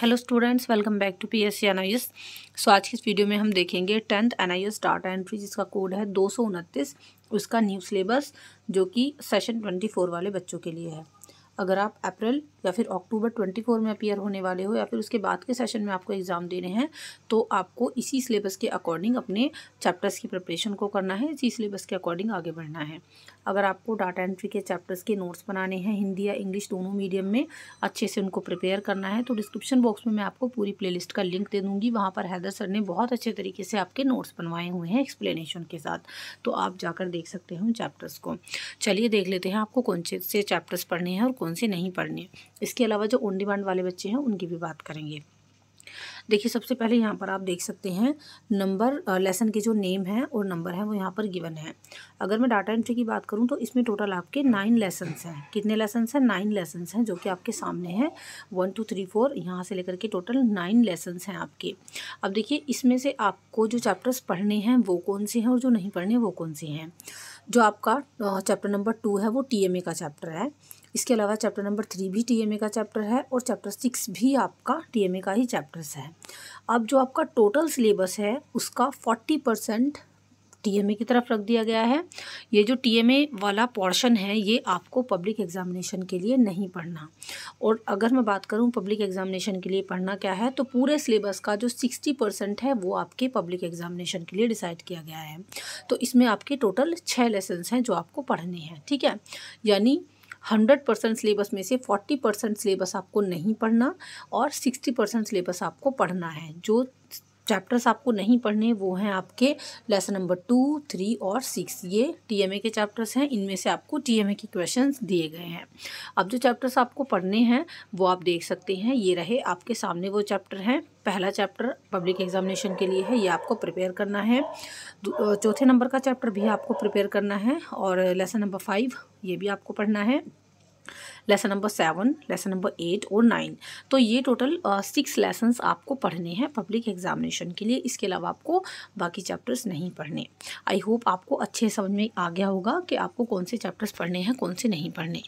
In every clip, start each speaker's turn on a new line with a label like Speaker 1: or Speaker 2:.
Speaker 1: hello students welcome back to PSC NIOS so आज की इस वीडियो में हम देखेंगे टेंथ एनआईएस डाटा एंट्री जिसका कोड है दो सौ उनतीस उसका न्यू सिलेबस जो कि सेशन ट्वेंटी फोर वाले बच्चों के लिए है अगर आप अप्रैल या फिर अक्टूबर ट्वेंटी फोर में अपियर होने वाले हो या फिर उसके बाद के सेशन में आपको एग्ज़ाम देने हैं तो आपको इसी सिलेबस के अकॉर्डिंग अपने चैप्टर्स की प्रिपरेशन को करना है इसी सिलेबस के अकॉर्डिंग आगे बढ़ना है अगर आपको डाटा एंट्री के चैप्टर्स के नोट्स बनाने हैं हिंदी या इंग्लिश दोनों मीडियम में अच्छे से उनको प्रिपेयर करना है तो डिस्क्रिप्शन बॉक्स में मैं आपको पूरी प्ले का लिंक दे दूँगी वहाँ पर हैदर सर ने बहुत अच्छे तरीके से आपके नोट्स बनवाए हुए हैं एक्सप्लेनेशन के साथ तो आप जाकर देख सकते हैं उन चैप्टर्स को चलिए देख लेते हैं आपको कौन से चैप्टर्स पढ़ने हैं और कौन से नहीं पढ़ने इसके अलावा जो ऑन डिमांड वाले बच्चे हैं उनकी भी बात करेंगे देखिए सबसे पहले यहाँ पर आप देख सकते हैं नंबर लेसन के जो नेम है और नंबर है वो यहाँ पर गिवन है अगर मैं डाटा एंट्री की बात करूँ तो इसमें टोटल आपके नाइन लेसन्स हैं कितने लेसन्स हैं नाइन लेसन्स हैं जो कि आपके सामने हैं वन टू थ्री फोर यहाँ से लेकर के टोटल नाइन लेसन्स हैं आपके अब देखिए इसमें से आपको जो चैप्टर्स पढ़ने हैं वो कौन से हैं और जो नहीं पढ़ने वो कौन से हैं जो आपका चैप्टर नंबर टू है वो टी का चैप्टर है इसके अलावा चैप्टर नंबर थ्री भी टीएमए का चैप्टर है और चैप्टर सिक्स भी आपका टीएमए का ही चैप्टर्स है अब जो आपका टोटल सिलेबस है उसका फोर्टी परसेंट टीएमए की तरफ रख दिया गया है ये जो टीएमए वाला पोर्शन है ये आपको पब्लिक एग्जामिनेशन के लिए नहीं पढ़ना और अगर मैं बात करूँ पब्लिक एग्जामिनेशन के लिए पढ़ना क्या है तो पूरे सिलेबस का जो सिक्सटी परसेंट है वो आपके पब्लिक एग्जामिनेशन के लिए डिसाइड किया गया है तो इसमें आपके टोटल छः लेसन्स हैं जो आपको पढ़ने हैं ठीक है यानी हंड्रेड परसेंट सिलेबस में से फोर्टी परसेंट सिलेबस आपको नहीं पढ़ना और सिक्सटी परसेंट सिलेबस आपको पढ़ना है जो चैप्टर्स आपको नहीं पढ़ने वो हैं आपके लेसन नंबर टू थ्री और सिक्स ये टीएमए के चैप्टर्स हैं इनमें से आपको टीएमए के क्वेश्चंस दिए गए हैं अब जो चैप्टर्स आपको पढ़ने हैं वो आप देख सकते हैं ये रहे आपके सामने वो चैप्टर हैं पहला चैप्टर पब्लिक एग्जामिनेशन के लिए है ये आपको प्रिपेयर करना है चौथे नंबर का चैप्टर भी आपको प्रिपेयर करना है और लेसन नंबर फाइव ये भी आपको पढ़ना है lesson number seven lesson number eight और नाइन तो ये टोटल सिक्स लेसन्स आपको पढ़ने हैं पब्लिक एग्जामिनेशन के लिए इसके अलावा आपको बाकी चैप्टर्स नहीं पढ़ने आई होप आपको अच्छे समझ में आ गया होगा कि आपको कौन से चैप्टर्स पढ़ने हैं कौन से नहीं पढ़ने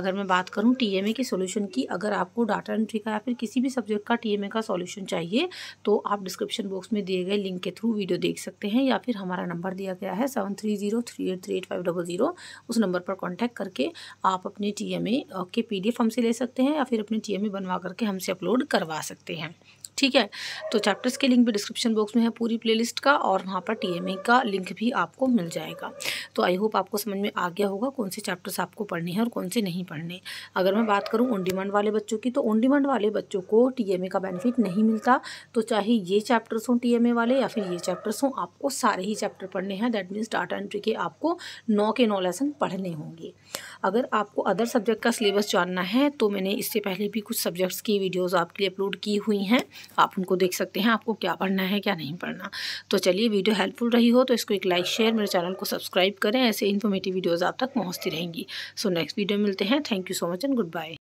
Speaker 1: अगर मैं बात करूँ टी के सोल्यूशन की अगर आपको डाटा एंट्री का या फिर किसी भी सब्जेक्ट का टी का सोल्यूशन चाहिए तो आप डिस्क्रिप्शन बॉक्स में दिए गए लिंक के थ्रू वीडियो देख सकते हैं या फिर हमारा नंबर दिया गया है seven three zero three eight three eight five double zero उस नंबर पर कॉन्टैक्ट करके आप अपने टी हमें के पीडीएफ हमसे ले सकते हैं या फिर अपने ए बनवा करके हमसे अपलोड करवा सकते हैं ठीक है तो चैप्टर्स के लिंक भी डिस्क्रिप्शन बॉक्स में है पूरी प्लेलिस्ट का और वहाँ पर टीएमए का लिंक भी आपको मिल जाएगा तो आई होप आपको समझ में आ गया होगा कौन से चैप्टर्स आपको पढ़ने हैं और कौन से नहीं पढ़ने अगर मैं बात करूँ ऑन डिमांड वाले बच्चों की तो ऑन डिमांड वाले बच्चों को टीएमए का बेनिफिट नहीं मिलता तो चाहे ये चैप्टर्स हों टीएमए वाले या फिर ये चैप्टर्स हों आपको सारे ही चैप्टर पढ़ने हैं दैट मीन्स डाटा एंट्री के आपको नौ के नौ लेसन पढ़ने होंगे अगर आपको अदर सब्जेक्ट तक का सिलेबस जानना है तो मैंने इससे पहले भी कुछ सब्जेक्ट्स की वीडियोस आपके लिए अपलोड की हुई हैं आप उनको देख सकते हैं आपको क्या पढ़ना है क्या नहीं पढ़ना तो चलिए वीडियो हेल्पफुल रही हो तो इसको एक लाइक शेयर मेरे चैनल को सब्सक्राइब करें ऐसे इन्फॉर्मेटिव वीडियोज़ आप तक पहुँचती रहेंगी सो नेक्स्ट वीडियो मिलते हैं thank you so much and good bye